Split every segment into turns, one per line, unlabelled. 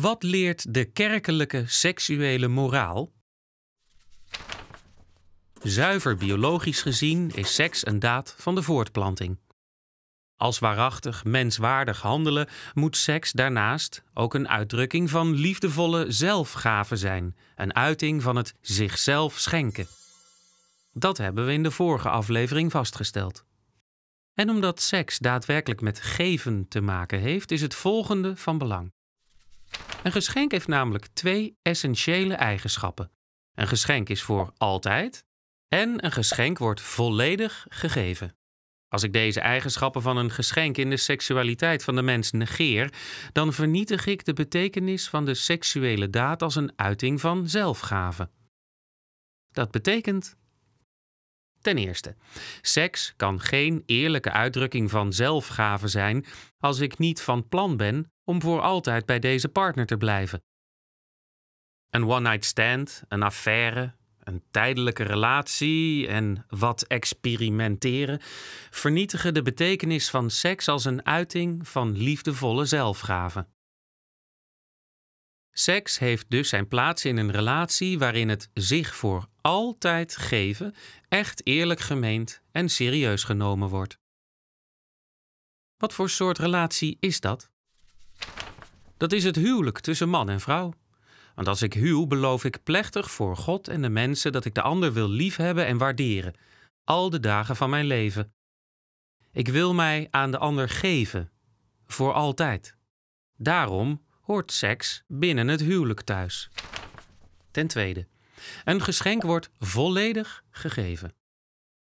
Wat leert de kerkelijke seksuele moraal? Zuiver biologisch gezien is seks een daad van de voortplanting. Als waarachtig menswaardig handelen moet seks daarnaast ook een uitdrukking van liefdevolle zelfgave zijn, een uiting van het zichzelf schenken. Dat hebben we in de vorige aflevering vastgesteld. En omdat seks daadwerkelijk met geven te maken heeft, is het volgende van belang. Een geschenk heeft namelijk twee essentiële eigenschappen. Een geschenk is voor altijd en een geschenk wordt volledig gegeven. Als ik deze eigenschappen van een geschenk in de seksualiteit van de mens negeer, dan vernietig ik de betekenis van de seksuele daad als een uiting van zelfgave. Dat betekent. Ten eerste, seks kan geen eerlijke uitdrukking van zelfgave zijn als ik niet van plan ben om voor altijd bij deze partner te blijven. Een one-night stand, een affaire, een tijdelijke relatie en wat experimenteren vernietigen de betekenis van seks als een uiting van liefdevolle zelfgave. Seks heeft dus zijn plaats in een relatie waarin het zich voor altijd geven echt eerlijk gemeend en serieus genomen wordt. Wat voor soort relatie is dat? Dat is het huwelijk tussen man en vrouw. Want als ik huw, beloof ik plechtig voor God en de mensen dat ik de ander wil liefhebben en waarderen, al de dagen van mijn leven. Ik wil mij aan de ander geven, voor altijd. Daarom hoort seks binnen het huwelijk thuis. Ten tweede, een geschenk wordt volledig gegeven.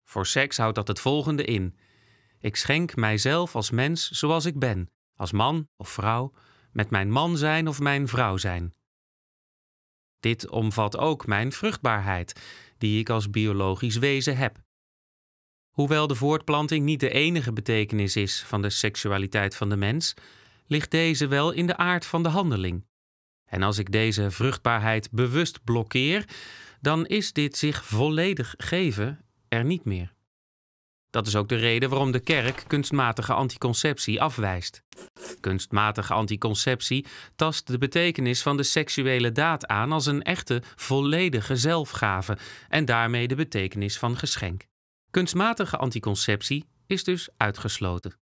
Voor seks houdt dat het volgende in: ik schenk mijzelf als mens zoals ik ben, als man of vrouw, met mijn man zijn of mijn vrouw zijn. Dit omvat ook mijn vruchtbaarheid, die ik als biologisch wezen heb. Hoewel de voortplanting niet de enige betekenis is van de seksualiteit van de mens, ligt deze wel in de aard van de handeling. En als ik deze vruchtbaarheid bewust blokkeer, dan is dit zich volledig geven er niet meer. Dat is ook de reden waarom de kerk kunstmatige anticonceptie afwijst. Kunstmatige anticonceptie tast de betekenis van de seksuele daad aan als een echte, volledige zelfgave en daarmee de betekenis van geschenk. Kunstmatige anticonceptie is dus uitgesloten.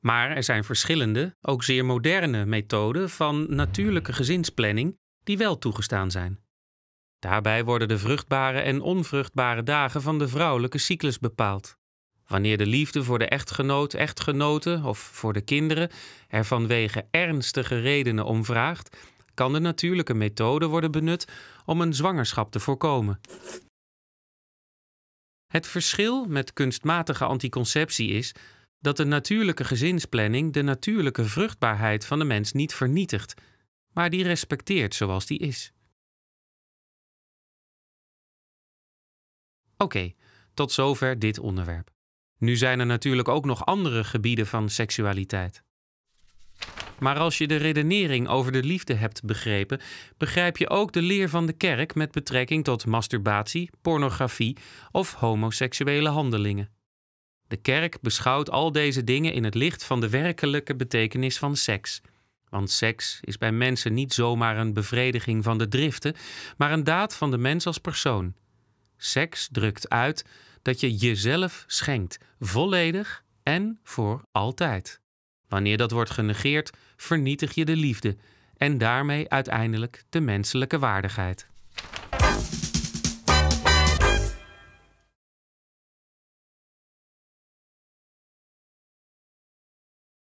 Maar er zijn verschillende, ook zeer moderne methoden van natuurlijke gezinsplanning die wel toegestaan zijn. Daarbij worden de vruchtbare en onvruchtbare dagen van de vrouwelijke cyclus bepaald. Wanneer de liefde voor de echtgenoot, echtgenote of voor de kinderen er vanwege ernstige redenen om vraagt, kan de natuurlijke methode worden benut om een zwangerschap te voorkomen. Het verschil met kunstmatige anticonceptie is dat de natuurlijke gezinsplanning de natuurlijke vruchtbaarheid van de mens niet vernietigt, maar die respecteert zoals die is. Oké, tot zover dit onderwerp. Nu zijn er natuurlijk ook nog andere gebieden van seksualiteit. Maar als je de redenering over de liefde hebt begrepen, begrijp je ook de leer van de kerk met betrekking tot masturbatie, pornografie of homoseksuele handelingen. De kerk beschouwt al deze dingen in het licht van de werkelijke betekenis van seks. Want seks is bij mensen niet zomaar een bevrediging van de driften, maar een daad van de mens als persoon. Seks drukt uit dat je jezelf schenkt, volledig en voor altijd. Wanneer dat wordt genegeerd, vernietig je de liefde en daarmee uiteindelijk de menselijke waardigheid.